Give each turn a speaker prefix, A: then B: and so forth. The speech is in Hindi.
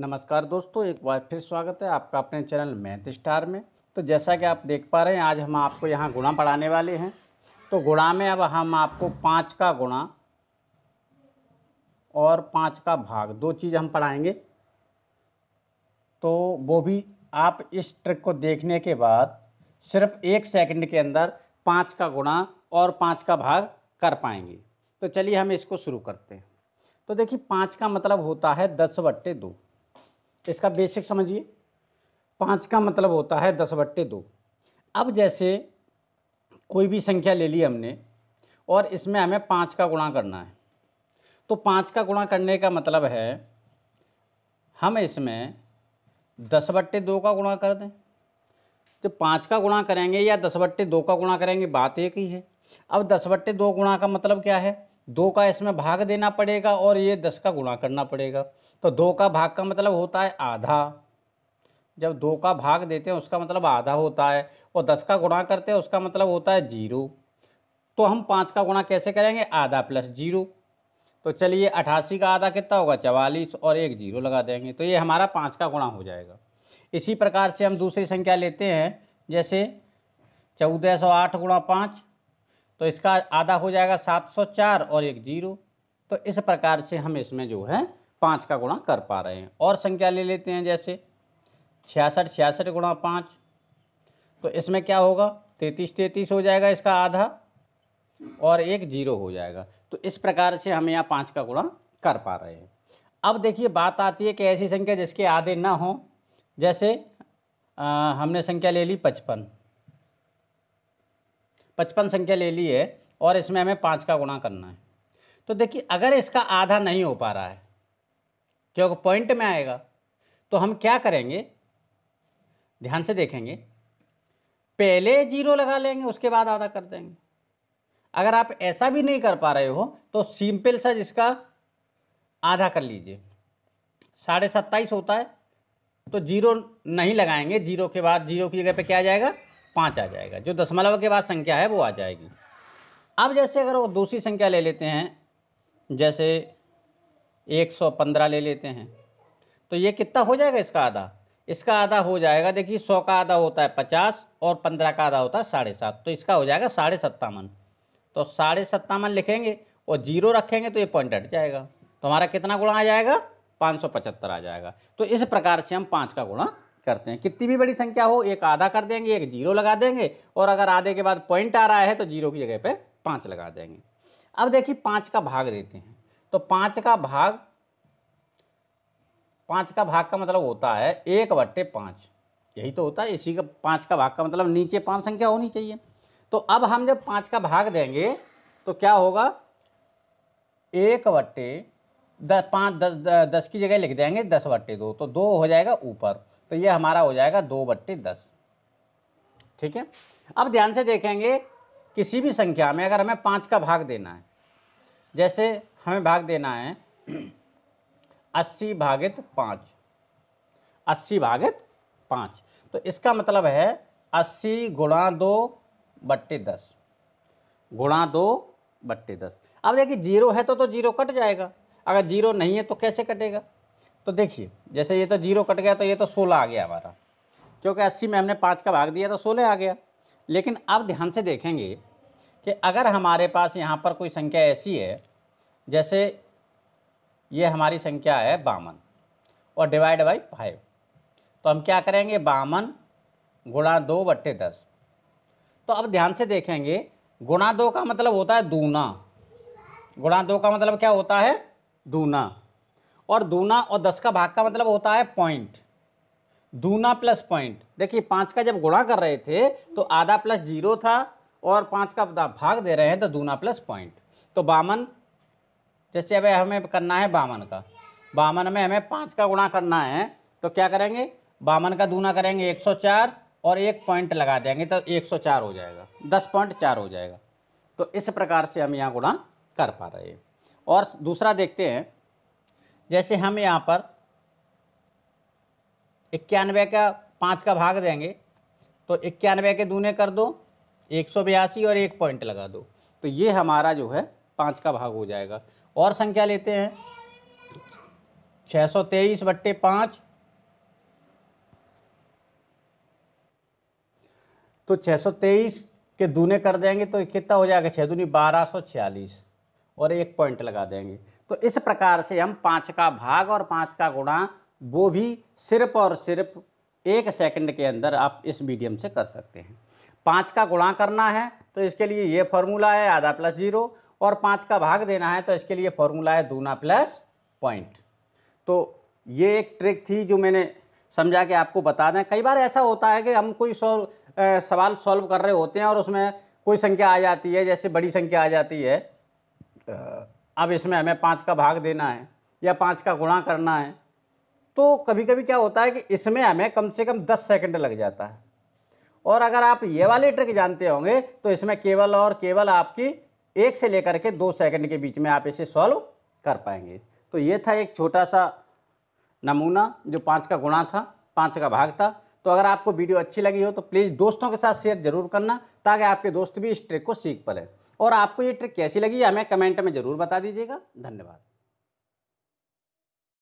A: नमस्कार दोस्तों एक बार फिर स्वागत है आपका अपने चैनल मैथ स्टार में तो जैसा कि आप देख पा रहे हैं आज हम आपको यहाँ गुणा पढ़ाने वाले हैं तो गुणा में अब हम आपको पाँच का गुणा और पाँच का भाग दो चीज़ हम पढ़ाएंगे तो वो भी आप इस ट्रिक को देखने के बाद सिर्फ एक सेकंड के अंदर पाँच का गुणा और पाँच का भाग कर पाएंगे तो चलिए हम इसको शुरू करते हैं तो देखिए पाँच का मतलब होता है दस बट्टे दो इसका बेसिक समझिए पाँच का मतलब होता है दस बट्टे दो अब जैसे कोई भी संख्या ले ली हमने और इसमें हमें पाँच का गुणा करना है तो पाँच का गुणा करने का मतलब है हम इसमें दस बट्टे दो का गुणा कर दें तो पाँच का गुणा करेंगे या दस बट्टे दो का गुणा करेंगे बात एक ही है अब दस बट्टे दो गुणा का मतलब क्या है दो का इसमें भाग देना पड़ेगा और ये दस का गुणा करना पड़ेगा तो दो का भाग का मतलब होता है आधा जब दो का भाग देते हैं उसका मतलब आधा होता है और दस का गुणा करते हैं उसका मतलब होता है जीरो तो हम पाँच का गुणा कैसे करेंगे आधा प्लस जीरो तो चलिए अठासी का आधा कितना होगा चवालीस और एक जीरो लगा देंगे तो ये हमारा पाँच का गुणा हो जाएगा इसी प्रकार से हम दूसरी संख्या लेते हैं जैसे चौदह सौ आठ गुणा पाँच तो इसका आधा हो जाएगा 704 और एक जीरो तो इस प्रकार से हम इसमें जो है पाँच का गुणा कर पा रहे हैं और संख्या ले लेते हैं जैसे छियासठ छियासठ गुणा पाँच तो इसमें क्या होगा तैतीस तैतीस हो जाएगा इसका आधा और एक जीरो हो जाएगा तो इस प्रकार से हम यहाँ पाँच का गुणा कर पा रहे हैं अब देखिए बात आती है कि ऐसी संख्या जिसके आधे ना हों जैसे आ, हमने संख्या ले ली पचपन पचपन संख्या ले ली है और इसमें हमें पाँच का गुणा करना है तो देखिए अगर इसका आधा नहीं हो पा रहा है क्योंकि पॉइंट में आएगा तो हम क्या करेंगे ध्यान से देखेंगे पहले जीरो लगा लेंगे उसके बाद आधा कर देंगे अगर आप ऐसा भी नहीं कर पा रहे हो तो सिंपल सा जिसका आधा कर लीजिए साढ़े सत्ताईस होता है तो जीरो नहीं लगाएंगे जीरो के बाद जीरो की जगह पे क्या आ जाएगा पाँच आ जाएगा जो दशमलव के बाद संख्या है वो आ जाएगी अब जैसे अगर वो दूसरी संख्या ले लेते हैं जैसे एक सौ पंद्रह ले लेते हैं तो ये कितना हो जाएगा इसका आधा इसका आधा हो जाएगा देखिए सौ का आधा होता है पचास और पंद्रह का आधा होता है साढ़े सात तो इसका हो जाएगा साढ़े सत्तावन तो साढ़े सत्तावन लिखेंगे और जीरो रखेंगे तो ये पॉइंट हट जाएगा तो हमारा कितना गुणा आ जाएगा पाँच सौ पचहत्तर आ जाएगा तो इस प्रकार से हम पाँच का गुणा करते हैं कितनी भी बड़ी संख्या हो एक आधा कर देंगे एक जीरो लगा देंगे और अगर आधे के बाद पॉइंट आ रहा है तो जीरो की जगह पे पाँच लगा देंगे अब देखिए पाँच का भाग देते हैं तो पाँच का भाग पाँच का भाग का मतलब होता है एक बट्टे पाँच यही तो होता है इसी का पाँच का भाग का मतलब नीचे पाँच संख्या होनी चाहिए तो अब हम जब पाँच का भाग देंगे तो क्या होगा एक बट्टे दस पाँच दस दस की जगह लिख देंगे दस बट्टे दो तो दो हो जाएगा ऊपर तो ये हमारा हो जाएगा दो बट्टे दस ठीक है अब ध्यान से देखेंगे किसी भी संख्या में अगर हमें पाँच का भाग देना है जैसे हमें भाग देना है अस्सी भागित पाँच अस्सी भागित पाँच तो इसका मतलब है अस्सी गुणा दो बट्टे दस गुणा दो बट्टे दस अब देखिए जीरो है तो तो जीरो कट जाएगा अगर जीरो नहीं है तो कैसे कटेगा तो देखिए जैसे ये तो जीरो कट गया तो ये तो सोलह आ गया हमारा क्योंकि अस्सी में हमने पाँच का भाग दिया तो सोलह आ गया लेकिन अब ध्यान से देखेंगे कि अगर हमारे पास यहाँ पर कोई संख्या ऐसी है जैसे ये हमारी संख्या है बावन और डिवाइड बाई फाइव तो हम क्या करेंगे बावन गुणा दो बट्टे दस तो अब ध्यान से देखेंगे गुणा दो का मतलब होता है दूना गुणा दो का मतलब क्या होता है दूना और दूना और दस का भाग का मतलब होता है पॉइंट दूना प्लस पॉइंट देखिए पाँच का जब गुणा कर रहे थे तो आधा प्लस जीरो था और पाँच का भाग दे रहे हैं तो दूना प्लस पॉइंट तो बामन जैसे अब हमें करना है बामन का बामन में हमें पाँच का गुणा करना है तो क्या करेंगे बामन का दूना करेंगे चार और एक पॉइंट लगा देंगे तो चार हो जाएगा दस पॉइंट चार हो जाएगा तो इस प्रकार से हम यहाँ गुणा कर पा रहे हैं और दूसरा देखते हैं जैसे हम यहाँ पर इक्यानवे का पाँच का भाग देंगे तो इक्यानवे के दूने कर दो एक सौ बयासी और एक पॉइंट लगा दो तो ये हमारा जो है पाँच का भाग हो जाएगा और संख्या लेते हैं छः सौ तेईस बट्टे पाँच तो सौ तेईस के दूने कर देंगे तो कितना हो जाएगा छः दूनी बारह सौ छियालीस और एक पॉइंट लगा देंगे तो इस प्रकार से हम पाँच का भाग और पाँच का गुणा वो भी सिर्फ और सिर्फ एक सेकंड के अंदर आप इस मीडियम से कर सकते हैं पाँच का गुणा करना है तो इसके लिए ये फॉर्मूला है आधा प्लस जीरो और पाँच का भाग देना है तो इसके लिए फॉर्मूला है दूना प्लस पॉइंट तो ये एक ट्रिक थी जो मैंने समझा के आपको बता दें कई बार ऐसा होता है कि हम कोई सॉल्व सवाल सॉल्व कर रहे होते हैं और उसमें कोई संख्या आ जाती है जैसे बड़ी संख्या आ जाती है अब इसमें हमें पाँच का भाग देना है या पाँच का गुणा करना है तो कभी कभी क्या होता है कि इसमें हमें कम से कम दस सेकंड लग जाता है और अगर आप ये वाले ट्रिक जानते होंगे तो इसमें केवल और केवल आपकी एक से लेकर के दो सेकंड के बीच में आप इसे सॉल्व कर पाएंगे तो ये था एक छोटा सा नमूना जो पाँच का गुणा था पाँच का भाग था तो अगर आपको वीडियो अच्छी लगी हो तो प्लीज़ दोस्तों के साथ शेयर जरूर करना ताकि आपके दोस्त भी इस ट्रिक को सीख पाए और आपको ये ट्रिक कैसी लगी हमें कमेंट में ज़रूर बता दीजिएगा धन्यवाद